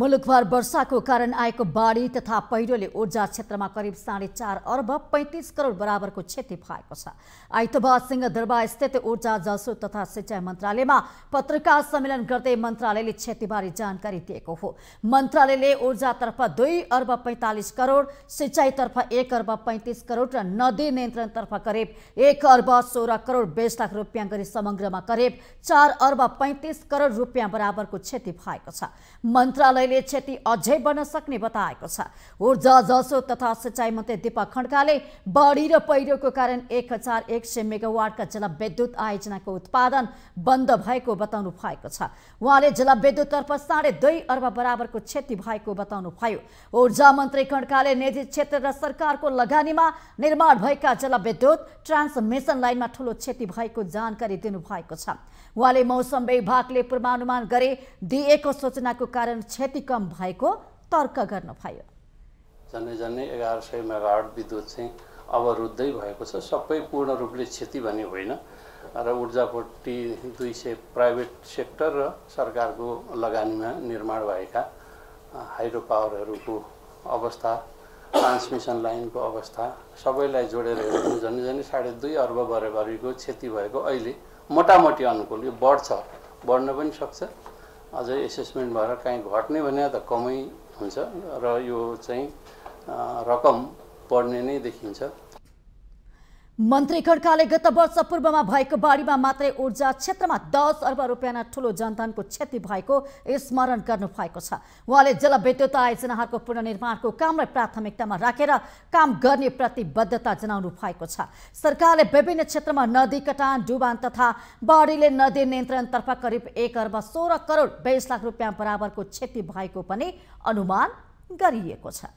मुलुकभर वर्षाको कारण आएको बाढी तथा पहिरोले ऊर्जा क्षेत्रमा करिब साढे चार अर्ब पैँतिस करोड बराबरको क्षति भएको छ आइतबार सिंहदरबार स्थित ऊर्जा जसो तथा सिंचाइ मन्त्रालयमा पत्रकार सम्मेलन गर्दै मन्त्रालयले क्षतिबारे जानकारी दिएको हो मन्त्रालयले ऊर्जातर्फ दुई अर्ब पैँतालिस करोड सिंचाइतर्फ एक अर्ब पैँतिस करोड र नदी नियन्त्रणतर्फ करिब एक अर्ब सोह्र करोड बेस लाख रुपियाँ गरी समग्रमा करिब चार अर्ब पैँतिस करोड रुपियाँ बराबरको क्षति भएको छ मन्त्रालय यसैले क्षति अझै बन्न सक्ने बताएको छ ऊर्जा जसो तथा सिँचाइ मन्त्री दीपक खड्काले बाढी र पहिरोको कारण एक हजार एक सय मेगावाटका जलविद्युत आयोजनाको उत्पादन बन्द भएको बताउनु भएको छ उहाँले जलविद्युततर्फ साढे दुई अर्ब बराबरको क्षति भएको बताउनुभयो ऊर्जा मन्त्री खड्काले निजी क्षेत्र र सरकारको लगानीमा निर्माण भएका जलविद्युत ट्रान्समिसन लाइनमा ठूलो क्षति भएको जानकारी दिनुभएको छ उहाँले मौसम विभागले पूर्वानुमान गरे दिएको सूचनाको कारण क्षति कम भएको तर्क गर्नुभयो झन्डै झन्डै एघार सय मेगावट विद्युत चाहिँ अवरुद्धै भएको छ सबै पूर्ण रूपले क्षति भने होइन र ऊर्जापट्टि दुई सय प्राइभेट सेक्टर र सरकारको लगानीमा निर्माण भएका हाइड्रो पावरहरूको अवस्था ट्रान्समिसन लाइनको अवस्था सबैलाई जोडेर हेर्नु झन् झन्डै साढे दुई अर्ब बराबरीको क्षति भएको अहिले मोटामोटी अनुकूल यो बढ्छ बढ्न पनि सक्छ अझै एसेसमेन्ट भएर काहीँ घट्ने भने त कमै हुन्छ र यो चाहिँ रकम बढ्ने नै देखिन्छ मन्त्री खड्काले गत वर्ष पूर्वमा भएको बाढीमा मात्रै ऊर्जा क्षेत्रमा दस अर्ब रुपियाँ ठुलो जनधनको क्षति भएको स्मरण गर्नु छ उहाँले जलविद्युत आयोजनाहरूको पुनर्निर्माणको कामलाई प्राथमिकतामा राखेर काम गर्ने प्रतिबद्धता जनाउनु भएको छ सरकारले विभिन्न क्षेत्रमा नदी कटान डुबान तथा बाढीले नदी नियन्त्रणतर्फ करिब एक अर्ब सोह्र करोड बिस लाख रुपियाँ बराबरको क्षति भएको पनि अनुमान गरिएको छ